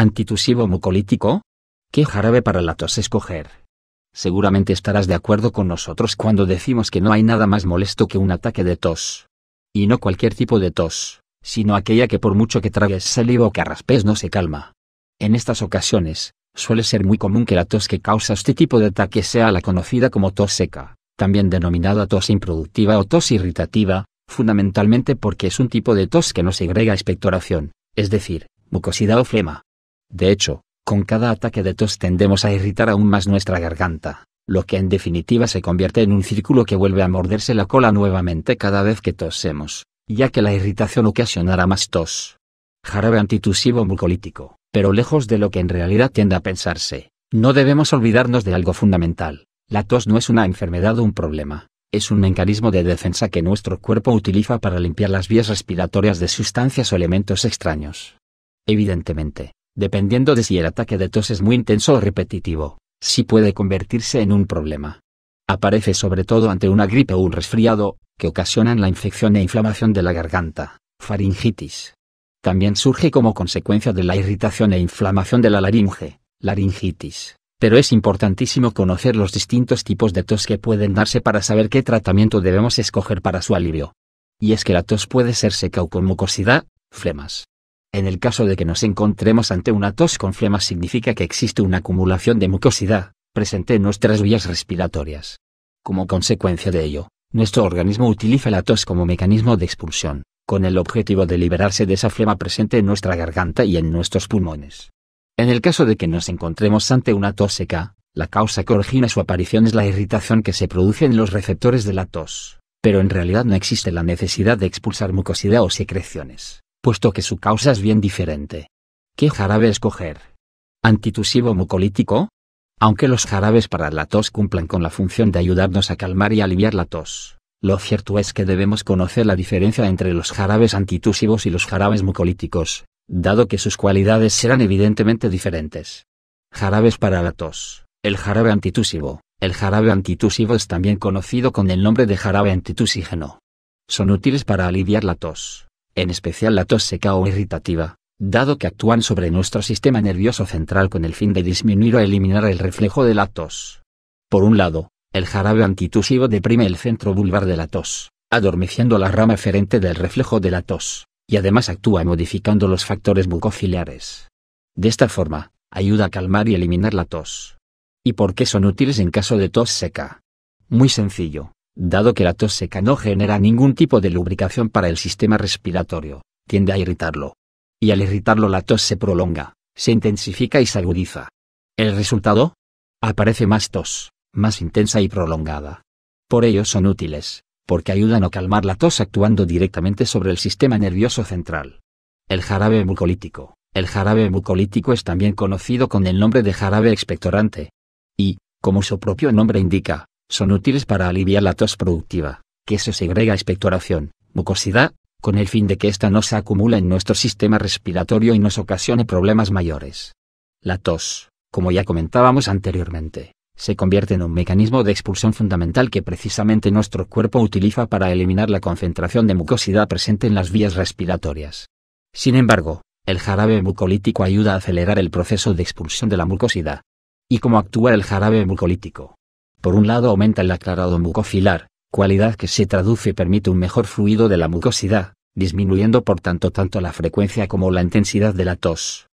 antitusivo mucolítico? ¿Qué jarabe para la tos escoger? Seguramente estarás de acuerdo con nosotros cuando decimos que no hay nada más molesto que un ataque de tos. Y no cualquier tipo de tos, sino aquella que por mucho que tragues saliva o que raspes no se calma. En estas ocasiones, suele ser muy común que la tos que causa este tipo de ataque sea la conocida como tos seca, también denominada tos improductiva o tos irritativa, fundamentalmente porque es un tipo de tos que no segrega expectoración, es decir, mucosidad o flema. De hecho, con cada ataque de tos tendemos a irritar aún más nuestra garganta, lo que en definitiva se convierte en un círculo que vuelve a morderse la cola nuevamente cada vez que tosemos, ya que la irritación ocasionará más tos. Jarabe antitusivo mucolítico, pero lejos de lo que en realidad tiende a pensarse, no debemos olvidarnos de algo fundamental. La tos no es una enfermedad o un problema, es un mecanismo de defensa que nuestro cuerpo utiliza para limpiar las vías respiratorias de sustancias o elementos extraños. Evidentemente, dependiendo de si el ataque de tos es muy intenso o repetitivo, sí puede convertirse en un problema. Aparece sobre todo ante una gripe o un resfriado, que ocasionan la infección e inflamación de la garganta, faringitis. También surge como consecuencia de la irritación e inflamación de la laringe, laringitis. Pero es importantísimo conocer los distintos tipos de tos que pueden darse para saber qué tratamiento debemos escoger para su alivio. Y es que la tos puede ser seca o con mucosidad, flemas, en el caso de que nos encontremos ante una tos con flema significa que existe una acumulación de mucosidad, presente en nuestras vías respiratorias. Como consecuencia de ello, nuestro organismo utiliza la tos como mecanismo de expulsión, con el objetivo de liberarse de esa flema presente en nuestra garganta y en nuestros pulmones. En el caso de que nos encontremos ante una tos seca, la causa que origina su aparición es la irritación que se produce en los receptores de la tos, pero en realidad no existe la necesidad de expulsar mucosidad o secreciones puesto que su causa es bien diferente. ¿Qué jarabe escoger? ¿Antitusivo mucolítico? Aunque los jarabes para la tos cumplan con la función de ayudarnos a calmar y aliviar la tos, lo cierto es que debemos conocer la diferencia entre los jarabes antitusivos y los jarabes mucolíticos, dado que sus cualidades serán evidentemente diferentes. Jarabes para la tos. El jarabe antitusivo. El jarabe antitusivo es también conocido con el nombre de jarabe antitusígeno. Son útiles para aliviar la tos, en especial la tos seca o irritativa, dado que actúan sobre nuestro sistema nervioso central con el fin de disminuir o eliminar el reflejo de la tos. Por un lado, el jarabe antitusivo deprime el centro vulvar de la tos, adormeciendo la rama eferente del reflejo de la tos, y además actúa modificando los factores bucociliares. De esta forma, ayuda a calmar y eliminar la tos. ¿Y por qué son útiles en caso de tos seca? Muy sencillo. Dado que la tos seca no genera ningún tipo de lubricación para el sistema respiratorio, tiende a irritarlo. Y al irritarlo la tos se prolonga, se intensifica y se agudiza. ¿El resultado? Aparece más tos, más intensa y prolongada. Por ello son útiles, porque ayudan a calmar la tos actuando directamente sobre el sistema nervioso central. El jarabe mucolítico. El jarabe mucolítico es también conocido con el nombre de jarabe expectorante. Y, como su propio nombre indica, son útiles para aliviar la tos productiva, que se segrega expectoración, mucosidad, con el fin de que ésta no se acumula en nuestro sistema respiratorio y nos ocasione problemas mayores. La tos, como ya comentábamos anteriormente, se convierte en un mecanismo de expulsión fundamental que precisamente nuestro cuerpo utiliza para eliminar la concentración de mucosidad presente en las vías respiratorias. Sin embargo, el jarabe mucolítico ayuda a acelerar el proceso de expulsión de la mucosidad. ¿Y cómo actúa el jarabe mucolítico? Por un lado aumenta el aclarado mucofilar, cualidad que se traduce permite un mejor fluido de la mucosidad, disminuyendo por tanto tanto la frecuencia como la intensidad de la tos.